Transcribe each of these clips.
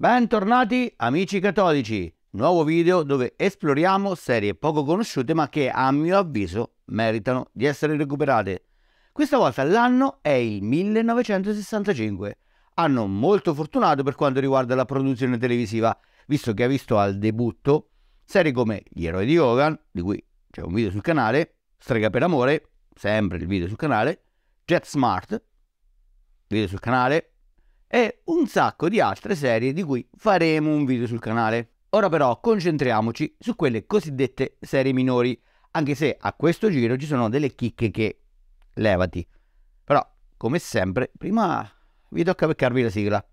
Bentornati amici cattolici, nuovo video dove esploriamo serie poco conosciute ma che a mio avviso meritano di essere recuperate. Questa volta l'anno è il 1965, anno molto fortunato per quanto riguarda la produzione televisiva, visto che ha visto al debutto serie come Gli eroi di Hogan, di cui c'è un video sul canale, Strega per amore, sempre il video sul canale, Jet Smart, video sul canale, e un sacco di altre serie di cui faremo un video sul canale. Ora però concentriamoci su quelle cosiddette serie minori, anche se a questo giro ci sono delle chicche che levati. Però, come sempre, prima vi tocca beccarvi la sigla.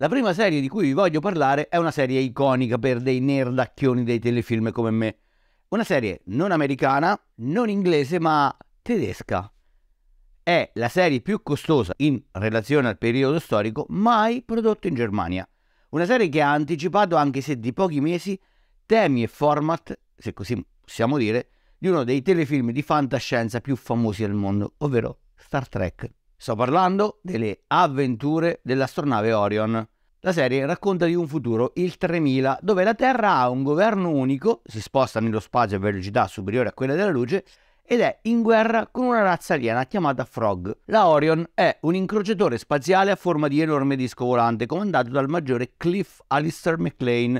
La prima serie di cui vi voglio parlare è una serie iconica per dei nerdacchioni dei telefilm come me. Una serie non americana, non inglese, ma tedesca. È la serie più costosa in relazione al periodo storico mai prodotta in Germania. Una serie che ha anticipato, anche se di pochi mesi, temi e format, se così possiamo dire, di uno dei telefilm di fantascienza più famosi al mondo, ovvero Star Trek. Sto parlando delle avventure dell'astronave Orion. La serie racconta di un futuro, il 3000, dove la Terra ha un governo unico, si sposta nello spazio a velocità superiore a quella della luce ed è in guerra con una razza aliena chiamata Frog. La Orion è un incrociatore spaziale a forma di enorme disco volante comandato dal maggiore Cliff Alistair McLean,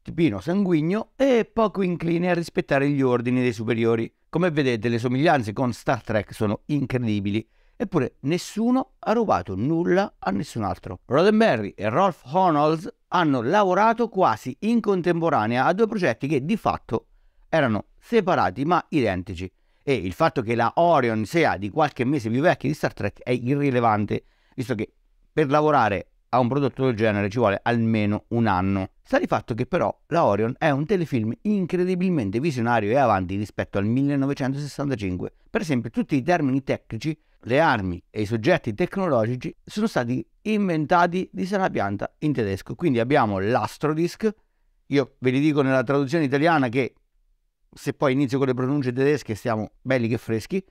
tipino sanguigno e poco incline a rispettare gli ordini dei superiori. Come vedete le somiglianze con Star Trek sono incredibili Eppure nessuno ha rubato nulla a nessun altro. Roddenberry e Rolf Honolds hanno lavorato quasi in contemporanea a due progetti che di fatto erano separati ma identici. E il fatto che la Orion sia di qualche mese più vecchia di Star Trek è irrilevante, visto che per lavorare a un prodotto del genere ci vuole almeno un anno. Sta di fatto che però la Orion è un telefilm incredibilmente visionario e avanti rispetto al 1965. Per esempio tutti i termini tecnici, le armi e i soggetti tecnologici sono stati inventati di sana pianta in tedesco. Quindi abbiamo l'astrodisc, io ve li dico nella traduzione italiana che se poi inizio con le pronunce tedesche stiamo belli che freschi,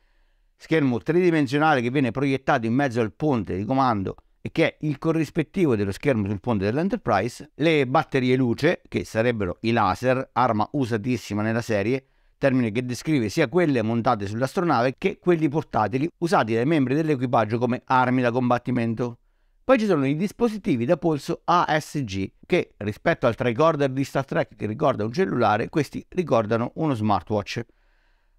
schermo tridimensionale che viene proiettato in mezzo al ponte di comando che è il corrispettivo dello schermo sul ponte dell'Enterprise, le batterie luce, che sarebbero i laser, arma usatissima nella serie, termine che descrive sia quelle montate sull'astronave che quelli portatili usati dai membri dell'equipaggio come armi da combattimento. Poi ci sono i dispositivi da polso ASG che rispetto al tricorder di Star Trek che ricorda un cellulare, questi ricordano uno smartwatch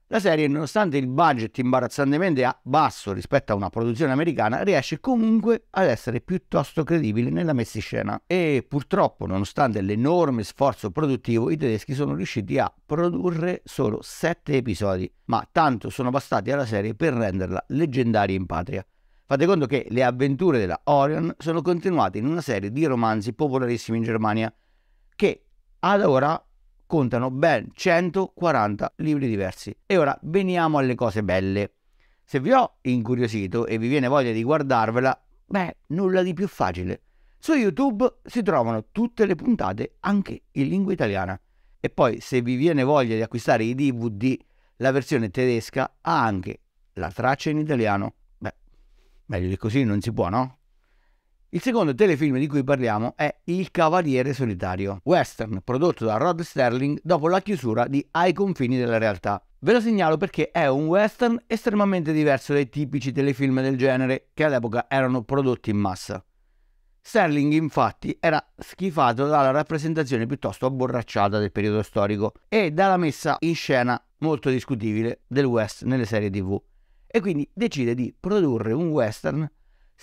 la serie, nonostante il budget imbarazzantemente basso rispetto a una produzione americana, riesce comunque ad essere piuttosto credibile nella messa in scena e purtroppo, nonostante l'enorme sforzo produttivo, i tedeschi sono riusciti a produrre solo 7 episodi, ma tanto sono bastati alla serie per renderla leggendaria in patria. Fate conto che le avventure della Orion sono continuate in una serie di romanzi popolarissimi in Germania, che ad ora contano ben 140 libri diversi. E ora veniamo alle cose belle. Se vi ho incuriosito e vi viene voglia di guardarvela, beh, nulla di più facile. Su YouTube si trovano tutte le puntate, anche in lingua italiana. E poi, se vi viene voglia di acquistare i DVD, la versione tedesca ha anche la traccia in italiano. Beh, meglio di così non si può, no? Il secondo telefilm di cui parliamo è Il Cavaliere Solitario, western prodotto da Rod Sterling dopo la chiusura di Ai confini della realtà. Ve lo segnalo perché è un western estremamente diverso dai tipici telefilm del genere che all'epoca erano prodotti in massa. Sterling infatti era schifato dalla rappresentazione piuttosto abborracciata del periodo storico e dalla messa in scena molto discutibile del West nelle serie tv e quindi decide di produrre un western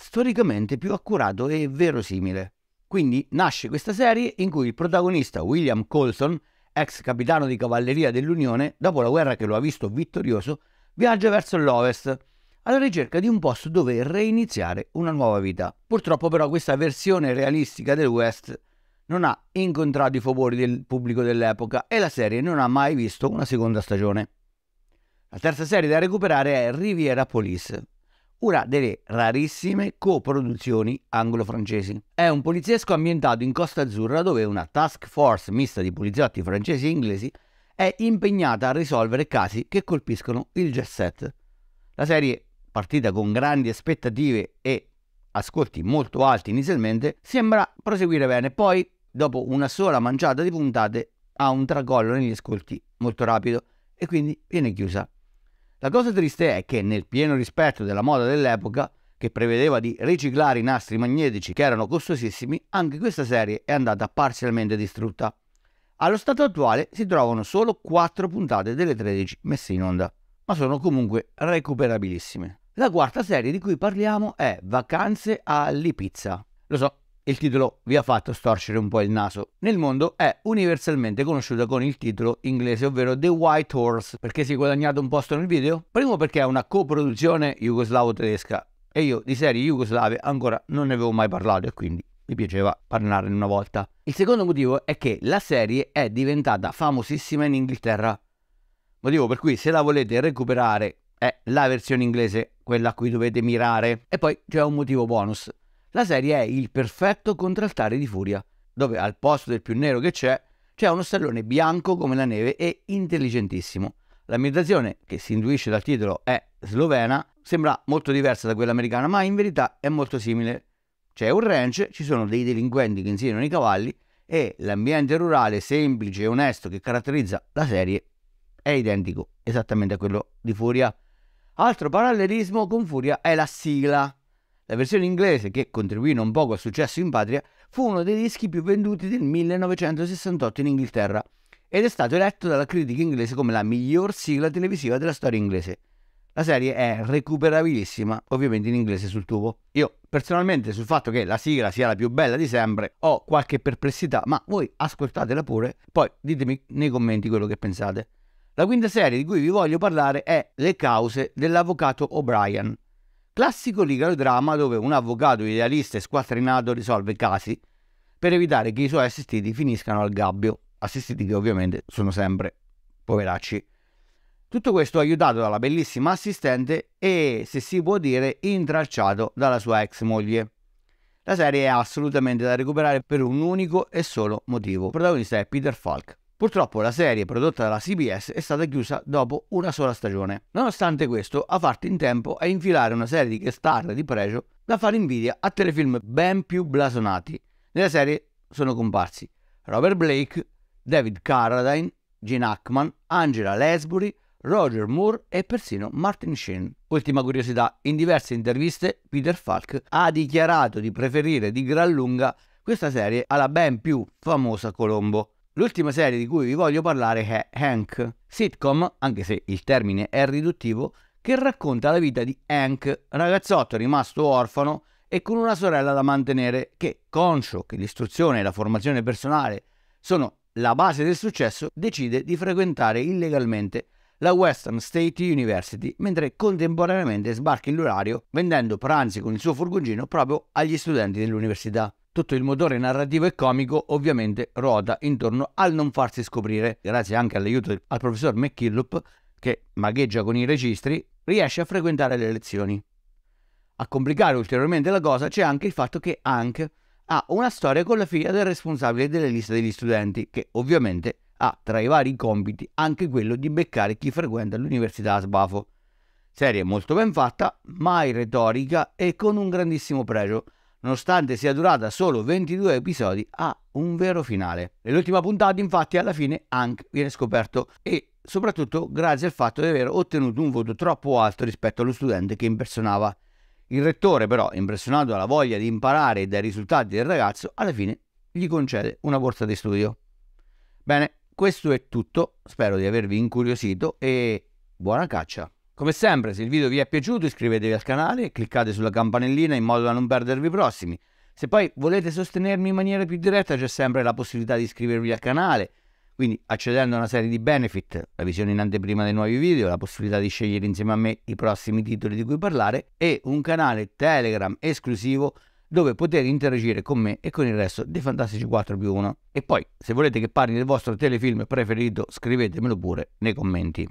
storicamente più accurato e verosimile. Quindi nasce questa serie in cui il protagonista William Colson, ex capitano di cavalleria dell'Unione, dopo la guerra che lo ha visto vittorioso, viaggia verso l'ovest alla ricerca di un posto dove reiniziare una nuova vita. Purtroppo però questa versione realistica del West non ha incontrato i favori del pubblico dell'epoca e la serie non ha mai visto una seconda stagione. La terza serie da recuperare è Riviera Police, una delle rarissime coproduzioni anglo-francesi. È un poliziesco ambientato in Costa Azzurra dove una task force mista di poliziotti francesi e inglesi è impegnata a risolvere casi che colpiscono il jet set. La serie, partita con grandi aspettative e ascolti molto alti inizialmente, sembra proseguire bene, poi dopo una sola manciata di puntate ha un tracollo negli ascolti molto rapido e quindi viene chiusa la cosa triste è che, nel pieno rispetto della moda dell'epoca, che prevedeva di riciclare i nastri magnetici che erano costosissimi, anche questa serie è andata parzialmente distrutta. Allo stato attuale si trovano solo 4 puntate delle 13 messe in onda, ma sono comunque recuperabilissime. La quarta serie di cui parliamo è Vacanze a Lipizza. Lo so, il titolo vi ha fatto storcere un po' il naso. Nel mondo è universalmente conosciuta con il titolo inglese, ovvero The White Horse. Perché si è guadagnato un posto nel video? Primo perché è una coproduzione jugoslavo-tedesca e io di serie jugoslave ancora non ne avevo mai parlato e quindi mi piaceva parlarne una volta. Il secondo motivo è che la serie è diventata famosissima in Inghilterra. Motivo per cui se la volete recuperare è la versione inglese, quella a cui dovete mirare. E poi c'è un motivo bonus. La serie è il perfetto contraltare di Furia, dove al posto del più nero che c'è, c'è uno stallone bianco come la neve e intelligentissimo. L'ambientazione, che si intuisce dal titolo, è slovena, sembra molto diversa da quella americana, ma in verità è molto simile. C'è un ranch, ci sono dei delinquenti che insegnano i cavalli e l'ambiente rurale semplice e onesto che caratterizza la serie è identico esattamente a quello di Furia. Altro parallelismo con Furia è la sigla, la versione inglese, che contribuì non poco al successo in patria, fu uno dei dischi più venduti del 1968 in Inghilterra ed è stato eletto dalla critica inglese come la miglior sigla televisiva della storia inglese. La serie è recuperabilissima, ovviamente in inglese sul tubo. Io personalmente sul fatto che la sigla sia la più bella di sempre ho qualche perplessità, ma voi ascoltatela pure, poi ditemi nei commenti quello che pensate. La quinta serie di cui vi voglio parlare è Le cause dell'avvocato O'Brien. Classico ligarodrama dove un avvocato idealista e squattrinato risolve casi per evitare che i suoi assistiti finiscano al gabbio, assistiti che ovviamente sono sempre poveracci. Tutto questo aiutato dalla bellissima assistente e, se si può dire, intralciato dalla sua ex moglie. La serie è assolutamente da recuperare per un unico e solo motivo. Il protagonista è Peter Falk. Purtroppo la serie prodotta dalla CBS è stata chiusa dopo una sola stagione. Nonostante questo, ha fatto in tempo a infilare una serie di guest star di pregio da fare invidia a telefilm ben più blasonati. Nella serie sono comparsi Robert Blake, David Carradine, Gene Hackman, Angela Lesbury, Roger Moore e persino Martin Sheen. Ultima curiosità, in diverse interviste Peter Falk ha dichiarato di preferire di gran lunga questa serie alla ben più famosa Colombo. L'ultima serie di cui vi voglio parlare è Hank, sitcom, anche se il termine è riduttivo, che racconta la vita di Hank, ragazzotto rimasto orfano e con una sorella da mantenere che, conscio che l'istruzione e la formazione personale sono la base del successo, decide di frequentare illegalmente la Western State University mentre contemporaneamente sbarca in l'orario vendendo pranzi con il suo furgoncino proprio agli studenti dell'università. Tutto il motore narrativo e comico ovviamente ruota intorno al non farsi scoprire, grazie anche all'aiuto al professor McKillop, che magheggia con i registri, riesce a frequentare le lezioni. A complicare ulteriormente la cosa c'è anche il fatto che Hank ha una storia con la figlia del responsabile delle liste degli studenti, che ovviamente ha tra i vari compiti anche quello di beccare chi frequenta l'università a sbafo. Serie molto ben fatta, mai retorica e con un grandissimo pregio, nonostante sia durata solo 22 episodi, ha un vero finale. Nell'ultima puntata, infatti, alla fine Hank viene scoperto e soprattutto grazie al fatto di aver ottenuto un voto troppo alto rispetto allo studente che impersonava. Il rettore, però, impressionato dalla voglia di imparare e dai risultati del ragazzo, alla fine gli concede una borsa di studio. Bene, questo è tutto, spero di avervi incuriosito e buona caccia! Come sempre, se il video vi è piaciuto iscrivetevi al canale e cliccate sulla campanellina in modo da non perdervi i prossimi. Se poi volete sostenermi in maniera più diretta c'è sempre la possibilità di iscrivervi al canale, quindi accedendo a una serie di benefit, la visione in anteprima dei nuovi video, la possibilità di scegliere insieme a me i prossimi titoli di cui parlare e un canale Telegram esclusivo dove poter interagire con me e con il resto dei Fantastici 4 più 1. E poi, se volete che parli del vostro telefilm preferito, scrivetemelo pure nei commenti.